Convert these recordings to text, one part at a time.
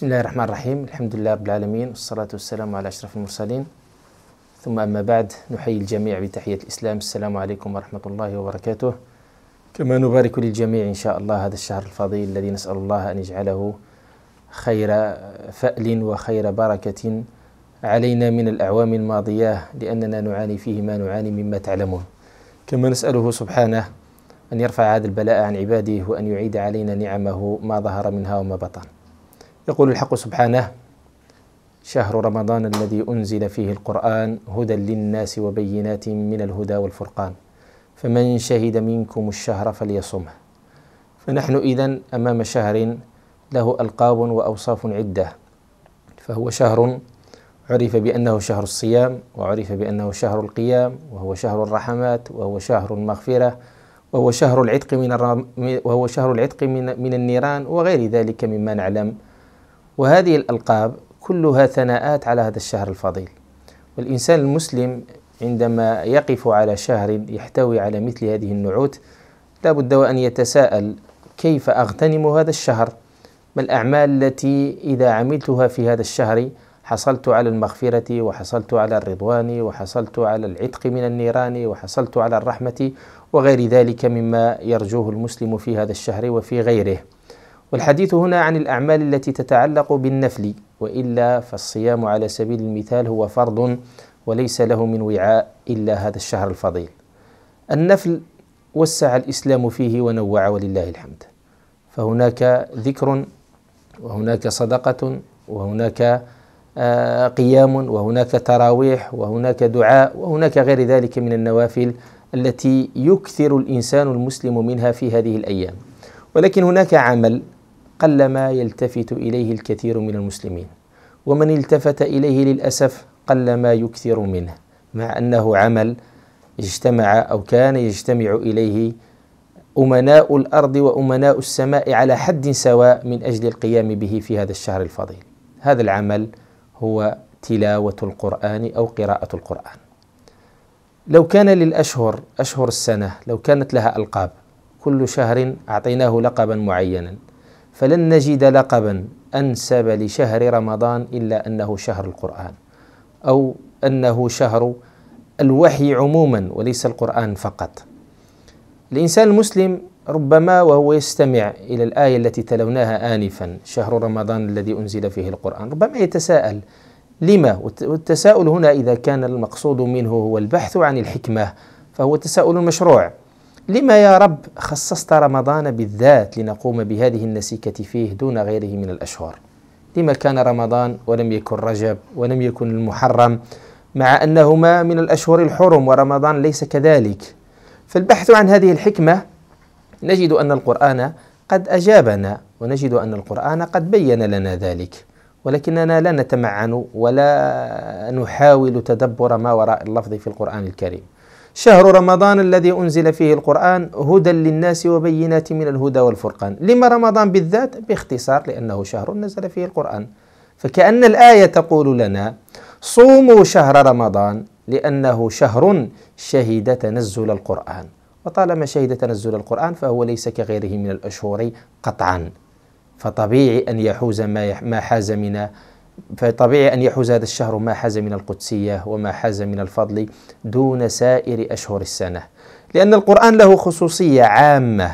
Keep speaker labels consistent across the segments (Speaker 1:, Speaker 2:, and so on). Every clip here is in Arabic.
Speaker 1: بسم الله الرحمن الرحيم الحمد لله رب العالمين والصلاة والسلام على أشرف المرسلين ثم أما بعد نحيي الجميع بتحية الإسلام السلام عليكم ورحمة الله وبركاته كما نبارك للجميع إن شاء الله هذا الشهر الفضيل الذي نسأل الله أن يجعله خير فأل وخير بركة علينا من الأعوام الماضية لأننا نعاني فيه ما نعاني مما تعلمون كما نسأله سبحانه أن يرفع هذا البلاء عن عباده وأن يعيد علينا نعمه ما ظهر منها وما بطن يقول الحق سبحانه شهر رمضان الذي انزل فيه القران هدى للناس وبينات من الهدى والفرقان فمن شهد منكم الشهر فليصمه فنحن اذا امام شهر له القاب واوصاف عده فهو شهر عرف بانه شهر الصيام وعرف بانه شهر القيام وهو شهر الرحمات وهو شهر المغفره وهو شهر العتق من وهو شهر العتق من من النيران وغير ذلك مما نعلم وهذه الألقاب كلها ثناءات على هذا الشهر الفضيل والإنسان المسلم عندما يقف على شهر يحتوي على مثل هذه النعوت لابد وأن يتساءل كيف أغتنم هذا الشهر ما الأعمال التي إذا عملتها في هذا الشهر حصلت على المغفرة وحصلت على الرضوان وحصلت على العتق من النيران وحصلت على الرحمة وغير ذلك مما يرجوه المسلم في هذا الشهر وفي غيره والحديث هنا عن الأعمال التي تتعلق بالنفل وإلا فالصيام على سبيل المثال هو فرض وليس له من وعاء إلا هذا الشهر الفضيل النفل وسع الإسلام فيه ونوع ولله الحمد فهناك ذكر وهناك صدقة وهناك آه، قيام وهناك تراويح وهناك دعاء وهناك غير ذلك من النوافل التي يكثر الإنسان المسلم منها في هذه الأيام ولكن هناك عمل قلما يلتفت اليه الكثير من المسلمين ومن التفت اليه للاسف قلما يكثر منه مع انه عمل اجتمع او كان يجتمع اليه امناء الارض وامناء السماء على حد سواء من اجل القيام به في هذا الشهر الفضيل هذا العمل هو تلاوه القران او قراءه القران لو كان للاشهر اشهر السنه لو كانت لها القاب كل شهر اعطيناه لقبا معينا فلن نجد لقبا انسب لشهر رمضان الا انه شهر القران او انه شهر الوحي عموما وليس القران فقط الانسان المسلم ربما وهو يستمع الى الايه التي تلوناها انفا شهر رمضان الذي انزل فيه القران ربما يتساءل لما والتساؤل هنا اذا كان المقصود منه هو البحث عن الحكمه فهو تساؤل مشروع لما يا رب خصصت رمضان بالذات لنقوم بهذه النسيكة فيه دون غيره من الأشهر لما كان رمضان ولم يكن رجب ولم يكن المحرم مع أنهما من الأشهر الحرم ورمضان ليس كذلك فالبحث عن هذه الحكمة نجد أن القرآن قد أجابنا ونجد أن القرآن قد بين لنا ذلك ولكننا لا نتمعن ولا نحاول تدبر ما وراء اللفظ في القرآن الكريم شهر رمضان الذي أنزل فيه القرآن هدى للناس وبينات من الهدى والفرقان لما رمضان بالذات باختصار لأنه شهر نزل فيه القرآن فكأن الآية تقول لنا صوموا شهر رمضان لأنه شهر شهد تنزل القرآن وطالما شهد تنزل القرآن فهو ليس كغيره من الأشهر قطعا فطبيعي أن يحوز ما حاز من فطبيعي أن يحوز هذا الشهر ما حاز من القدسية وما حاز من الفضل دون سائر أشهر السنة لأن القرآن له خصوصية عامة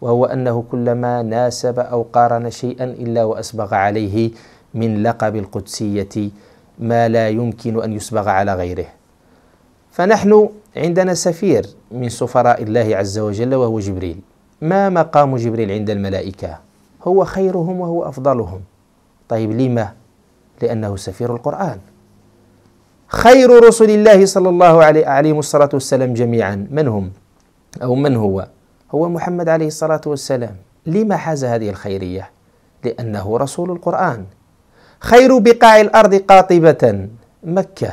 Speaker 1: وهو أنه كلما ناسب أو قارن شيئا إلا وأسبغ عليه من لقب القدسية ما لا يمكن أن يسبغ على غيره فنحن عندنا سفير من سفراء الله عز وجل وهو جبريل ما مقام جبريل عند الملائكة هو خيرهم وهو أفضلهم طيب لما لأنه سفير القرآن خير رسل الله صلى الله عليه عليهم الصلاة والسلام جميعا من هم أو من هو هو محمد عليه الصلاة والسلام لما حاز هذه الخيرية لأنه رسول القرآن خير بقاع الأرض قاطبة مكة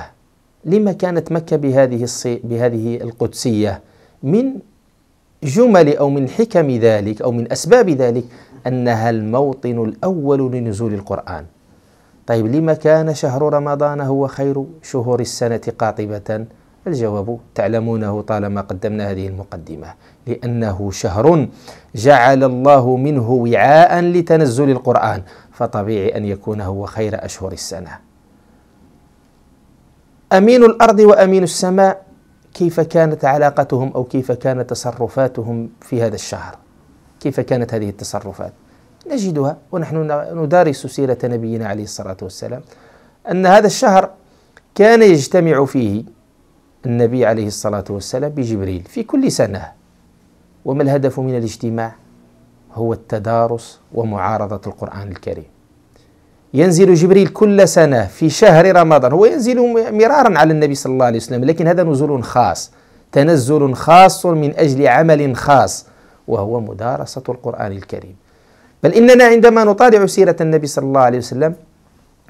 Speaker 1: لما كانت مكة بهذه الصي... بهذه القدسية من جمل أو من حكم ذلك أو من أسباب ذلك أنها الموطن الأول لنزول القرآن طيب لما كان شهر رمضان هو خير شهور السنة قاطبة الجواب تعلمونه طالما قدمنا هذه المقدمة لأنه شهر جعل الله منه وعاء لتنزل القرآن فطبيعي أن يكون هو خير أشهر السنة أمين الأرض وأمين السماء كيف كانت علاقتهم أو كيف كانت تصرفاتهم في هذا الشهر كيف كانت هذه التصرفات نجدها ونحن ندارس سيرة نبينا عليه الصلاة والسلام أن هذا الشهر كان يجتمع فيه النبي عليه الصلاة والسلام بجبريل في كل سنة وما الهدف من الاجتماع هو التدارس ومعارضة القرآن الكريم ينزل جبريل كل سنة في شهر رمضان هو ينزل مرارا على النبي صلى الله عليه وسلم لكن هذا نزول خاص تنزل خاص من أجل عمل خاص وهو مدارسة القرآن الكريم بل إننا عندما نطالع سيرة النبي صلى الله عليه وسلم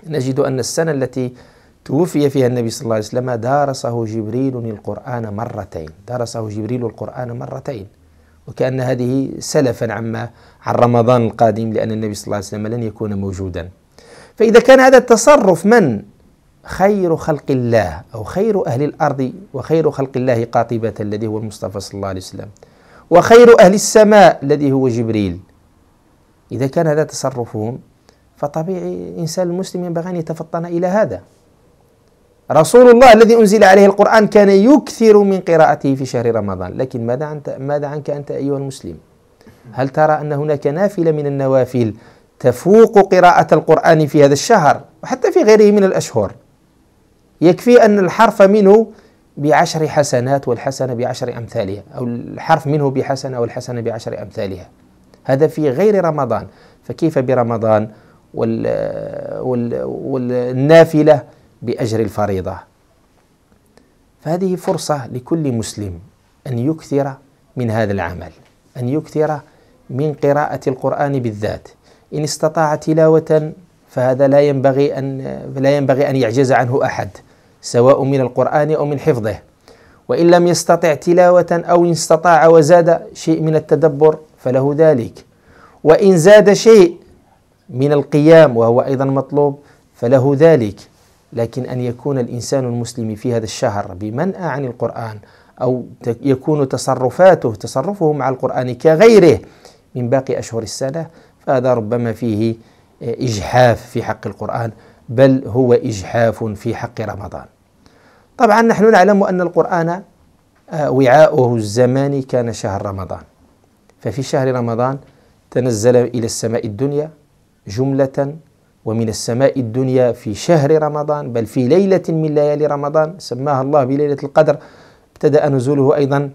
Speaker 1: نجد أن السنة التي توفي فيها النبي صلى الله عليه وسلم دارسه جبريل القرآن مرتين درسه جبريل القرآن مرتين وكأن هذه سلفا عما عن رمضان القادم لأن النبي صلى الله عليه وسلم لن يكون موجودا فإذا كان هذا التصرف من خير خلق الله أو خير أهل الأرض وخير خلق الله قاطبة الذي هو المصطفى صلى الله عليه وسلم وخير أهل السماء الذي هو جبريل إذا كان هذا تصرفهم فطبيعي الإنسان المسلم ينبغي أن يتفطن إلى هذا رسول الله الذي أنزل عليه القرآن كان يكثر من قراءته في شهر رمضان لكن ماذا عن ماذا عنك أنت أيها المسلم هل ترى أن هناك نافلة من النوافل تفوق قراءة القرآن في هذا الشهر وحتى في غيره من الأشهر يكفي أن الحرف منه بعشر حسنات والحسنة بعشر أمثالها أو الحرف منه بحسنة والحسنة بعشر أمثالها هذا في غير رمضان فكيف برمضان وال وال والنافلة بأجر الفريضة فهذه فرصة لكل مسلم أن يكثر من هذا العمل أن يكثر من قراءة القرآن بالذات إن استطاع تلاوة فهذا لا ينبغي أن لا ينبغي أن يعجز عنه أحد سواء من القرآن أو من حفظه وإن لم يستطع تلاوة أو إن استطاع وزاد شيء من التدبر فله ذلك وإن زاد شيء من القيام وهو أيضا مطلوب فله ذلك لكن أن يكون الإنسان المسلم في هذا الشهر بمنأى عن القرآن أو يكون تصرفاته تصرفه مع القرآن كغيره من باقي أشهر السنة فهذا ربما فيه آه، إجحاف في حق القرآن بل هو إجحاف في حق رمضان طبعا نحن نعلم أن القرآن آه، وعاؤه الزماني كان شهر رمضان ففي شهر رمضان تنزل إلى السماء الدنيا جملة ومن السماء الدنيا في شهر رمضان بل في ليلة من ليالي رمضان سماها الله بليلة القدر ابتدأ نزوله أيضا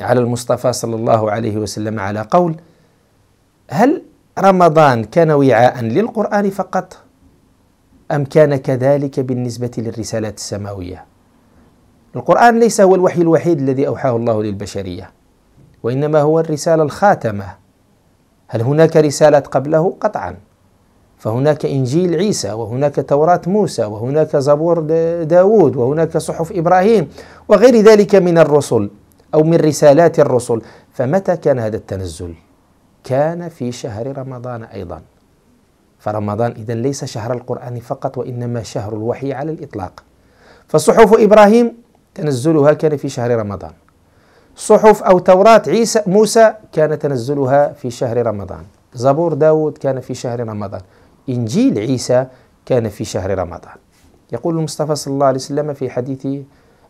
Speaker 1: على المصطفى صلى الله عليه وسلم على قول هل رمضان كان وعاء للقرآن فقط أم كان كذلك بالنسبة للرسالات السماوية القرآن ليس هو الوحي الوحيد الذي أوحاه الله للبشرية وإنما هو الرسالة الخاتمة هل هناك رسالة قبله؟ قطعا فهناك إنجيل عيسى وهناك توراة موسى وهناك زبور داود وهناك صحف إبراهيم وغير ذلك من الرسل أو من رسالات الرسل فمتى كان هذا التنزل؟ كان في شهر رمضان أيضا فرمضان إذا ليس شهر القرآن فقط وإنما شهر الوحي على الإطلاق فصحف إبراهيم تنزلها كان في شهر رمضان صحف أو توراة عيسى موسى كان تنزلها في شهر رمضان زبور داود كان في شهر رمضان إنجيل عيسى كان في شهر رمضان يقول المصطفى صلى الله عليه وسلم في حديث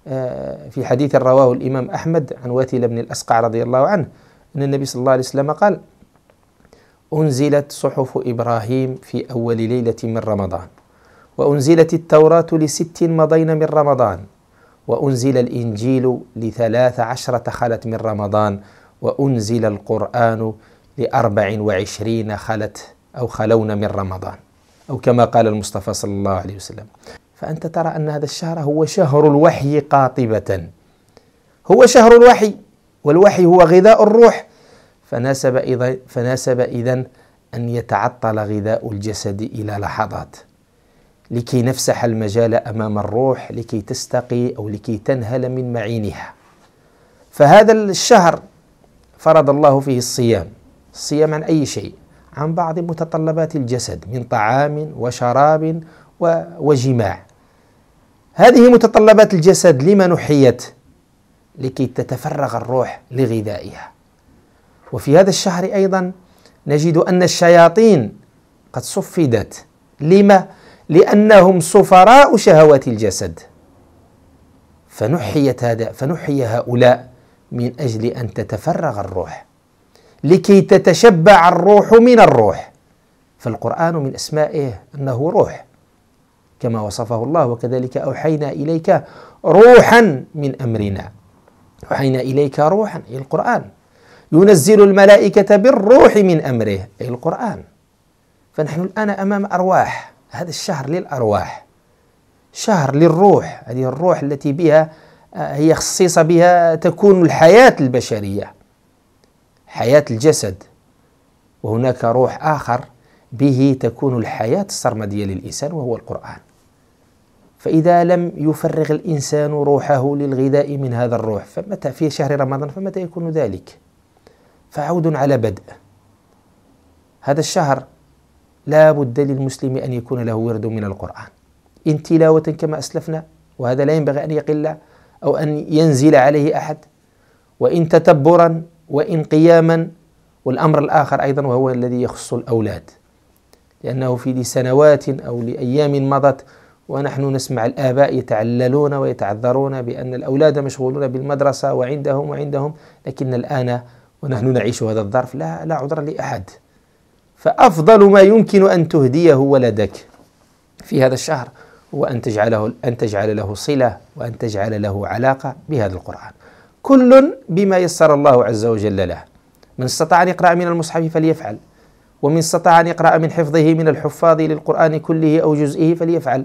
Speaker 1: آه، في حديث رواه الإمام أحمد عن وثيل بن الأسقع رضي الله عنه أن النبي صلى الله عليه وسلم قال أنزلت صحف إبراهيم في أول ليلة من رمضان وأنزلت التوراة لست مضين من رمضان وأنزل الإنجيل لثلاث عشرة خلت من رمضان وأنزل القرآن لأربع وعشرين خلت أو خلون من رمضان أو كما قال المصطفى صلى الله عليه وسلم فأنت ترى أن هذا الشهر هو شهر الوحي قاطبة هو شهر الوحي والوحي هو غذاء الروح فناسب إذا فناسب إذن أن يتعطل غذاء الجسد إلى لحظات لكي نفسح المجال امام الروح لكي تستقي او لكي تنهل من معينها فهذا الشهر فرض الله فيه الصيام الصيام عن اي شيء عن بعض متطلبات الجسد من طعام وشراب وجماع هذه متطلبات الجسد لما نحيت لكي تتفرغ الروح لغذائها وفي هذا الشهر ايضا نجد ان الشياطين قد صفدت لما لأنهم سفراء شهوات الجسد فنحيت هذا فنحي هؤلاء من أجل أن تتفرغ الروح لكي تتشبع الروح من الروح فالقرآن من أسمائه أنه روح كما وصفه الله وكذلك أوحينا إليك روحا من أمرنا أوحينا إليك روحا أي القرآن ينزل الملائكة بالروح من أمره أي القرآن فنحن الآن أمام أرواح هذا الشهر للأرواح شهر للروح هذه الروح التي بها آه، هي خصيصة بها تكون الحياة البشرية حياة الجسد وهناك روح آخر به تكون الحياة السرمدية للإنسان وهو القرآن فإذا لم يفرغ الإنسان روحه للغذاء من هذا الروح فمتى في شهر رمضان فمتى يكون ذلك فعود على بدء هذا الشهر لا بد للمسلم أن يكون له ورد من القرآن إن تلاوة كما أسلفنا وهذا لا ينبغي أن يقل أو أن ينزل عليه أحد وإن تتبرا وإن قياما والأمر الآخر أيضا وهو الذي يخص الأولاد لأنه في لسنوات أو لأيام مضت ونحن نسمع الآباء يتعللون ويتعذرون بأن الأولاد مشغولون بالمدرسة وعندهم وعندهم لكن الآن ونحن نعيش هذا الظرف لا لا عذر لأحد فأفضل ما يمكن أن تهديه ولدك في هذا الشهر هو أن تجعله أن تجعل له صلة وأن تجعل له علاقة بهذا القرآن كل بما يسر الله عز وجل له من استطاع أن يقرأ من المصحف فليفعل ومن استطاع أن يقرأ من حفظه من الحفاظ للقرآن كله أو جزئه فليفعل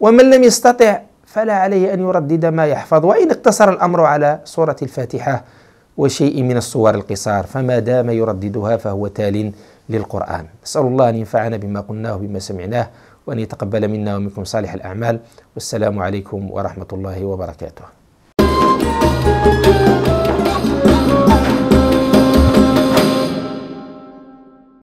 Speaker 1: ومن لم يستطع فلا عليه أن يردد ما يحفظ وإن اقتصر الأمر على سورة الفاتحة وشيء من الصور القصار فما دام يرددها فهو تال للقرآن نسأل الله أن ينفعنا بما قلناه وبما سمعناه وأن يتقبل منا ومنكم صالح الأعمال والسلام عليكم ورحمة الله وبركاته